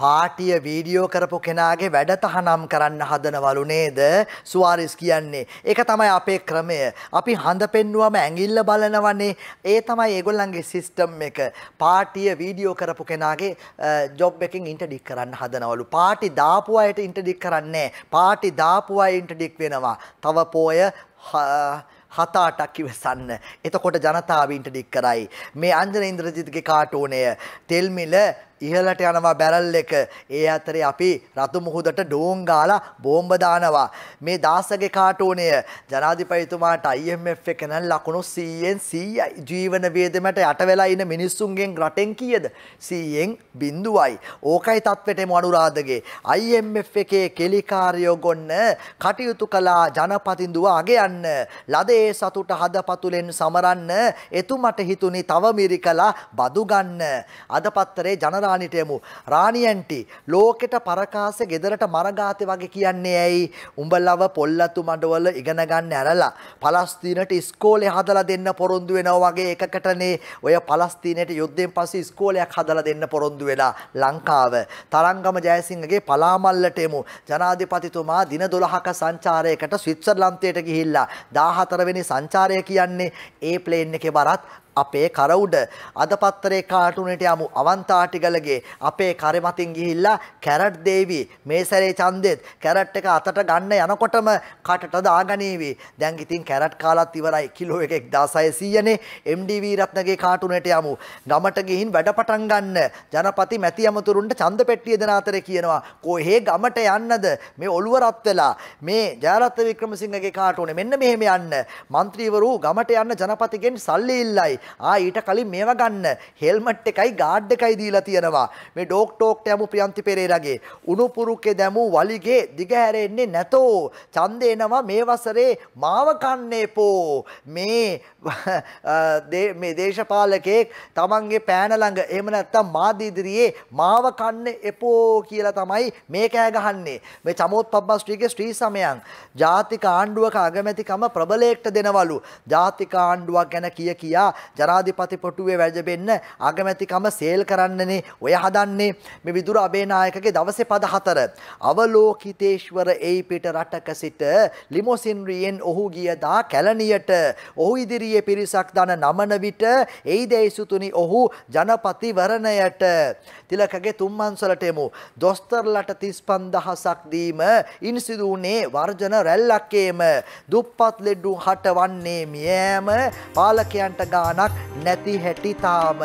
පාටිය video කරපු කෙනාගේ වැඩ තහනම් කරන්න හදනවලු නේද සුවාරිස් කියන්නේ. ඒක තමයි අපේ ක්‍රමය. අපි හඳ පෙන්නුවම ඇඟිල්ල බලනවනේ. ඒ තමයි ඒගොල්ලන්ගේ සිස්ටම් එක. පාටිය වීඩියෝ කරපු කෙනාගේ ජොබ් එකකින් ඉන්ටඩික් කරන්න හදනවලු. පාටි දාපු අයට ඉන්ටඩික් කරන්නේ. පාටි දාපු අය ඉන්ටඩික් වෙනවා. තව පෝය හත අටක් ඉවසන්න. එතකොට ජනතාව ඉන්ටඩික් කරයි. මේ අංජන ඉන්ද්‍රජිත්ගේ කාටෝනය තෙල්මිල ඉහළට යනවා බැරල් එක. ඒ අතරේ අපි රතු මුහුදට ඩෝන් ගාලා බෝම්බ දානවා. මේ දාසගේ කාටෝණය ජනාධිපතිතුමාට IMF එක නම් ලකුණු 100න් 100යි. ජීවන වේදමට යට වෙලා ඉන්න මිනිස්සුන්ගෙන් රටෙන් කීයද? 100න් 0යි. ඕකයි තත්වෙටම අනුරාධගේ. IMF එකේ කෙලිකාරයෝ ගොන්න කටයුතු කළා ජනපතිඳුව අගයන්න. ලද ඒ සතුට හදපතුලෙන් සමරන්න එතුමට හිතුනි තව මිරිකලා බදු ගන්න. අද පත්තරේ ජනරා රාණිට යමු. රාණියන්ටි ලෝකෙට පරකාස ගෙදරට මරගාතේ වගේ කියන්නේ ඇයි? උඹලව පොල්ලතු මඩවල ඉගෙන ගන්න ඇරලා පලස්තීනට ඉස්කෝලේ හදලා දෙන්න පොරොන්දු වෙනවා වගේ එකකටනේ ඔය පලස්තීනයට යුද්ධයෙන් පස්සේ ඉස්කෝලයක් හදලා දෙන්න පොරොන්දු වෙලා ලංකාව. තරංගම ජයසිංහගේ පලාමල්ලට යමු. ජනාධිපතිතුමා දින 12ක සංචාරයකට ස්විට්සර්ලන්තයට ගිහිල්ලා 14 වෙනි සංචාරය කියන්නේ ඒ ප්ලේන් එකේ බරත් අපේ කර උඩ අද පත්තරේ කාටුනෙට යමු අවන්තාටිගලගේ අපේ කර මතින් ගිහිල්ලා කැරට් දේවි මේ සැරේ ඡන්දෙත් කැරට් එක අතට ගන්න යනකොටම කටට දාගනීවි දැන් ඉතින් කැරට් කාලත් ඉවරයි කිලෝ එක 1600නේ MDV රත්නගේ කාටුනෙට යමු ගමට ගිහින් වැඩ පටන් ගන්න ජනපති මැති අමතුරුන්ට ඡන්ද පෙට්ටිය දෙන අතරේ කියනවා කොහේ ගමට යන්නද මේ ඔළුව රත් වෙලා මේ ජයරත්න වික්‍රමසිංහගේ කාටුනේ මෙන්න මෙහෙම යන්න මන්ත්‍රීවරු ගමට යන්න ජනපතිගෙන් සල්ලි ඉල්ලයි ආ ඊට කලින් මේවා ගන්න හෙල්මට් එකයි ගාඩ් එකයි දීලා තියෙනවා මේ ඩෝක් ටෝක්ට යමු ප්‍රියන්ති පෙරේරාගේ උණුපුරුකේ දැමු වලිගේ දිගහැරෙන්නේ නැතෝ ඡන්ද එනවා මේ වසරේ මාව කන්නේ පෝ මේ මේ දේශපාලකෙක් තමන්ගේ පෑන ළඟ එහෙම නැත්තම් මාධ්‍ය ඉදිරියේ මාව කන්නේ එපෝ කියලා තමයි මේ කෑ ගහන්නේ මේ චමෝත් පබ්බස්ට්‍රීගේ ස්ත්‍රී සමයන් ජාතික ආණ්ඩුවක අගමැතිකම ප්‍රබලයෙක්ට දෙනවලු ජාතික ආණ්ඩුවක් ගැන කිය කියා ජනාධිපති පොටුවේ වැජබෙන්න අගමැතිකම සේල් කරන්නනේ ඔය හදන්නේ මේ විදුර අබේනායකගේ දවසේ පද හතර අවලෝකිතේශ්වර එයි පිට රටක සිට ලිමොසින්රියෙන් ඔහු ගියදා කැලණියට ඔහු ඉදිරියේ පිරිසක් දන නමන විට එයි දෙයිසුතුනි ඔහු ජනපතිවරණයට තිලකගේ තුම්මන්සලට එමු දොස්තරලට 35000ක් දීම ඉන්සිදු වුණේ වර්ජන රැල්ලක්ේම දුප්පත් ලෙඩුන් හටවන්නේ මියෑම පාලකයන්ට ගාන ගණනක් නැති හැටි තාම